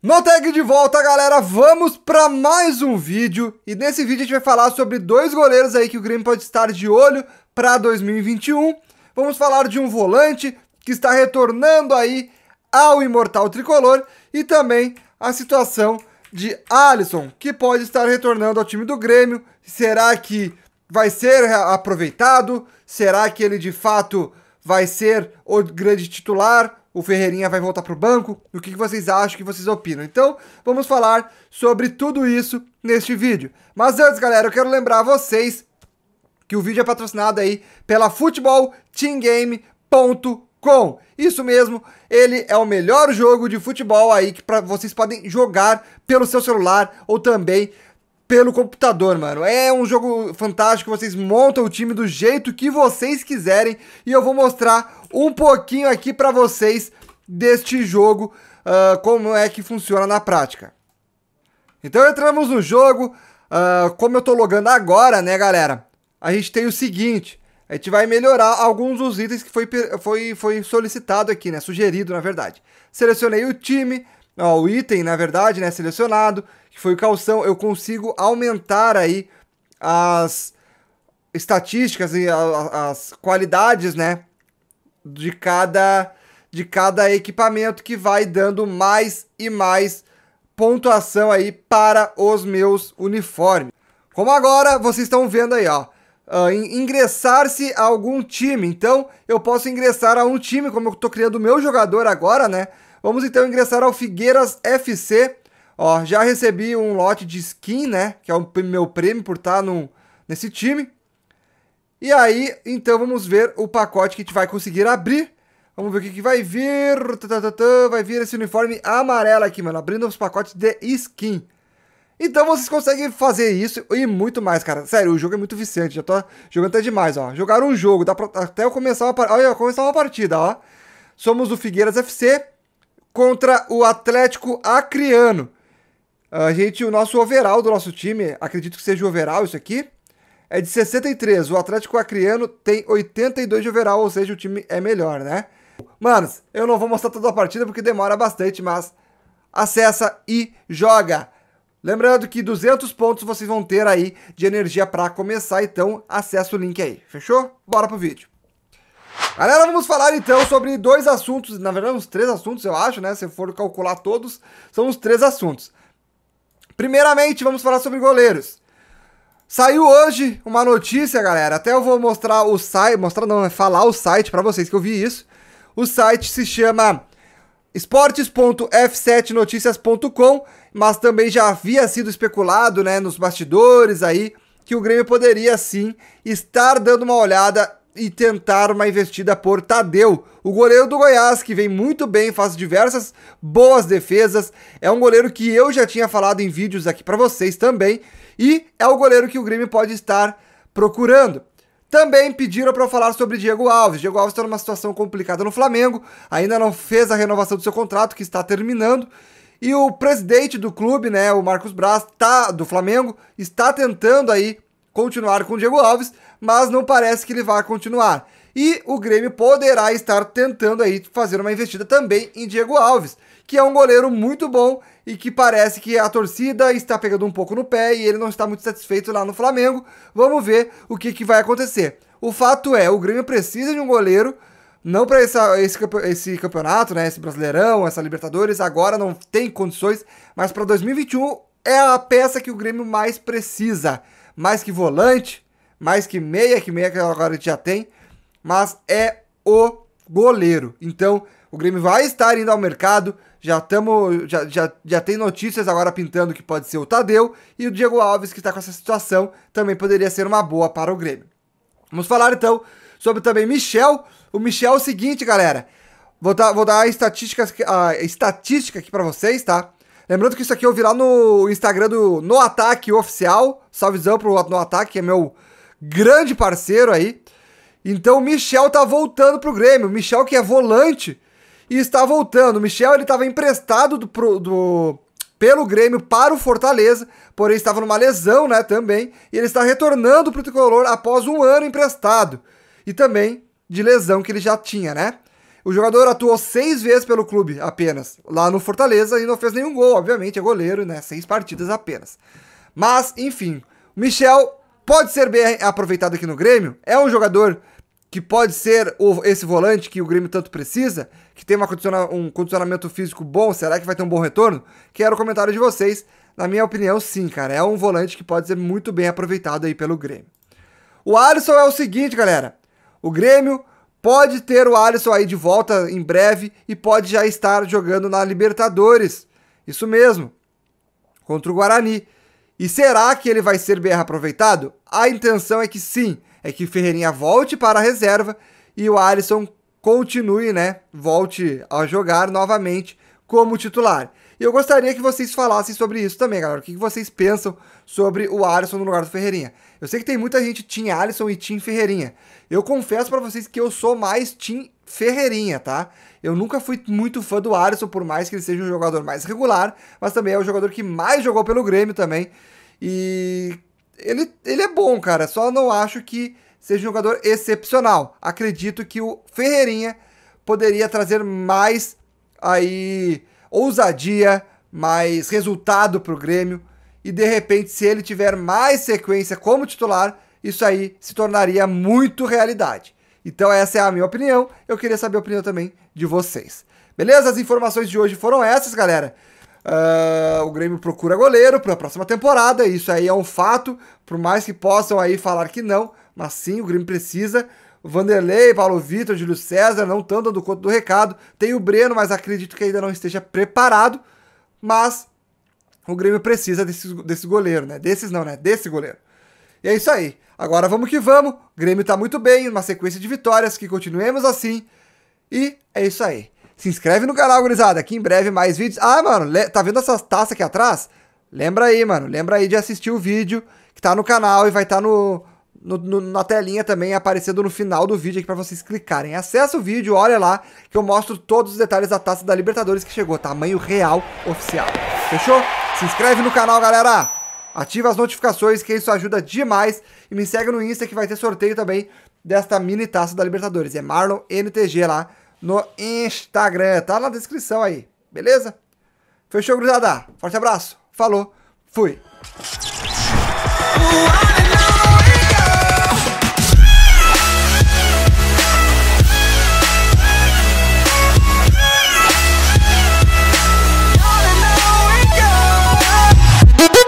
No tag de volta, galera, vamos para mais um vídeo. E nesse vídeo a gente vai falar sobre dois goleiros aí que o Grêmio pode estar de olho para 2021. Vamos falar de um volante que está retornando aí ao imortal tricolor e também a situação de Alisson, que pode estar retornando ao time do Grêmio. Será que vai ser aproveitado? Será que ele de fato vai ser o grande titular? o Ferreirinha vai voltar para o banco, o que vocês acham, o que vocês opinam. Então, vamos falar sobre tudo isso neste vídeo. Mas antes, galera, eu quero lembrar vocês que o vídeo é patrocinado aí pela futebolteamgame.com. Isso mesmo, ele é o melhor jogo de futebol aí que pra, vocês podem jogar pelo seu celular ou também pelo computador, mano. É um jogo fantástico, vocês montam o time do jeito que vocês quiserem e eu vou mostrar um pouquinho aqui para vocês deste jogo, uh, como é que funciona na prática. Então entramos no jogo, uh, como eu estou logando agora, né galera, a gente tem o seguinte, a gente vai melhorar alguns dos itens que foi, foi, foi solicitado aqui, né, sugerido na verdade. Selecionei o time, ó, o item na verdade, né, selecionado, que foi o calção, eu consigo aumentar aí as estatísticas e as qualidades, né, de cada de cada equipamento que vai dando mais e mais pontuação aí para os meus uniformes. Como agora vocês estão vendo aí, ó, uh, ingressar-se a algum time. Então, eu posso ingressar a um time, como eu estou criando o meu jogador agora, né? Vamos então ingressar ao Figueiras FC. Ó, já recebi um lote de skin, né? Que é o meu prêmio por estar tá num, nesse time. E aí, então vamos ver o pacote que a gente vai conseguir abrir. Vamos ver o que, que vai vir. Vai vir esse uniforme amarelo aqui, mano. Abrindo os pacotes de skin. Então vocês conseguem fazer isso e muito mais, cara. Sério, o jogo é muito viciante. Já tô jogando até demais, ó. Jogar um jogo, dá pra até eu começar uma partida. Olha, começar uma partida, ó. Somos o Figueiras FC contra o Atlético Acreano. A gente, o nosso overall do nosso time, acredito que seja o overall isso aqui é de 63. O Atlético Acreano tem 82 de overall, ou seja, o time é melhor, né? Manos, eu não vou mostrar toda a partida porque demora bastante, mas acessa e joga. Lembrando que 200 pontos vocês vão ter aí de energia para começar, então acessa o link aí, fechou? Bora pro vídeo. Galera, vamos falar então sobre dois assuntos, na verdade uns três assuntos eu acho, né? Se for calcular todos, são os três assuntos. Primeiramente, vamos falar sobre goleiros. Saiu hoje uma notícia, galera. Até eu vou mostrar o site, mostrar não, é falar o site para vocês que eu vi isso. O site se chama esportes.f7noticias.com, mas também já havia sido especulado, né, nos bastidores aí, que o Grêmio poderia sim estar dando uma olhada e tentar uma investida por Tadeu, o goleiro do Goiás, que vem muito bem, faz diversas boas defesas. É um goleiro que eu já tinha falado em vídeos aqui para vocês também, e é o goleiro que o Grêmio pode estar procurando. Também pediram para falar sobre Diego Alves. Diego Alves está numa situação complicada no Flamengo, ainda não fez a renovação do seu contrato, que está terminando. E o presidente do clube, né, o Marcos Braz, tá, do Flamengo, está tentando aí continuar com o Diego Alves, mas não parece que ele vai continuar. E o Grêmio poderá estar tentando aí fazer uma investida também em Diego Alves, que é um goleiro muito bom e que parece que a torcida está pegando um pouco no pé e ele não está muito satisfeito lá no Flamengo. Vamos ver o que, que vai acontecer. O fato é, o Grêmio precisa de um goleiro, não para esse, esse campeonato, né, esse Brasileirão, essa Libertadores, agora não tem condições, mas para 2021 é a peça que o Grêmio mais precisa. Mais que volante, mais que meia, que meia que agora a gente já tem mas é o goleiro. Então, o Grêmio vai estar indo ao mercado. Já, tamo, já, já, já tem notícias agora pintando que pode ser o Tadeu e o Diego Alves, que está com essa situação, também poderia ser uma boa para o Grêmio. Vamos falar então sobre também Michel. O Michel é o seguinte, galera. Vou dar, vou dar a, estatística, a estatística aqui para vocês, tá? Lembrando que isso aqui eu vi lá no Instagram do No Ataque Oficial. Salvezão pro No Ataque, que é meu grande parceiro aí. Então o Michel tá voltando pro Grêmio. O Michel que é volante e está voltando. O Michel ele estava emprestado do, do, pelo Grêmio para o Fortaleza, porém estava numa lesão, né, também. E ele está retornando pro Tricolor após um ano emprestado. E também de lesão que ele já tinha, né? O jogador atuou seis vezes pelo clube apenas, lá no Fortaleza, e não fez nenhum gol, obviamente, é goleiro, né? Seis partidas apenas. Mas, enfim, o Michel pode ser bem aproveitado aqui no Grêmio, é um jogador que pode ser o, esse volante que o Grêmio tanto precisa, que tem condiciona, um condicionamento físico bom, será que vai ter um bom retorno? Quero o comentário de vocês. Na minha opinião, sim, cara. É um volante que pode ser muito bem aproveitado aí pelo Grêmio. O Alisson é o seguinte, galera. O Grêmio pode ter o Alisson aí de volta em breve e pode já estar jogando na Libertadores. Isso mesmo. Contra o Guarani. E será que ele vai ser bem aproveitado? A intenção é que sim, é que Ferreirinha volte para a reserva e o Alisson continue, né? Volte a jogar novamente como titular. E eu gostaria que vocês falassem sobre isso também, galera. O que vocês pensam sobre o Alisson no lugar do Ferreirinha? Eu sei que tem muita gente Tim Alisson e Tim Ferreirinha. Eu confesso para vocês que eu sou mais Tim Ferreirinha, tá? Eu nunca fui muito fã do Alisson, por mais que ele seja um jogador mais regular, mas também é o jogador que mais jogou pelo Grêmio também. E ele, ele é bom, cara. Só não acho que seja um jogador excepcional. Acredito que o Ferreirinha poderia trazer mais aí ousadia, mais resultado para o Grêmio. E de repente, se ele tiver mais sequência como titular, isso aí se tornaria muito realidade. Então, essa é a minha opinião. Eu queria saber a opinião também de vocês. Beleza? As informações de hoje foram essas, galera. Uh, o Grêmio procura goleiro para a próxima temporada. Isso aí é um fato. Por mais que possam aí falar que não, mas sim, o Grêmio precisa. Vanderlei, Paulo Vitor, Júlio César não estão dando conta do recado. Tem o Breno, mas acredito que ainda não esteja preparado. Mas o Grêmio precisa desse, desse goleiro, né? Desses não, né? Desse goleiro. E é isso aí. Agora vamos que vamos. O Grêmio tá muito bem, uma sequência de vitórias, que continuemos assim. E é isso aí. Se inscreve no canal, gurizada, que em breve mais vídeos. Ah, mano, tá vendo essas taças aqui atrás? Lembra aí, mano. Lembra aí de assistir o vídeo que tá no canal e vai estar tá no no, no, na telinha também aparecendo no final do vídeo aqui para vocês clicarem. Acesse o vídeo, olha lá, que eu mostro todos os detalhes da taça da Libertadores que chegou, tamanho real oficial. Fechou? Se inscreve no canal, galera! Ativa as notificações que isso ajuda demais e me segue no Insta que vai ter sorteio também desta mini taça da Libertadores. É Marlon NTG lá no Instagram, tá na descrição aí, beleza? Fechou, grudada? Forte abraço, falou, fui!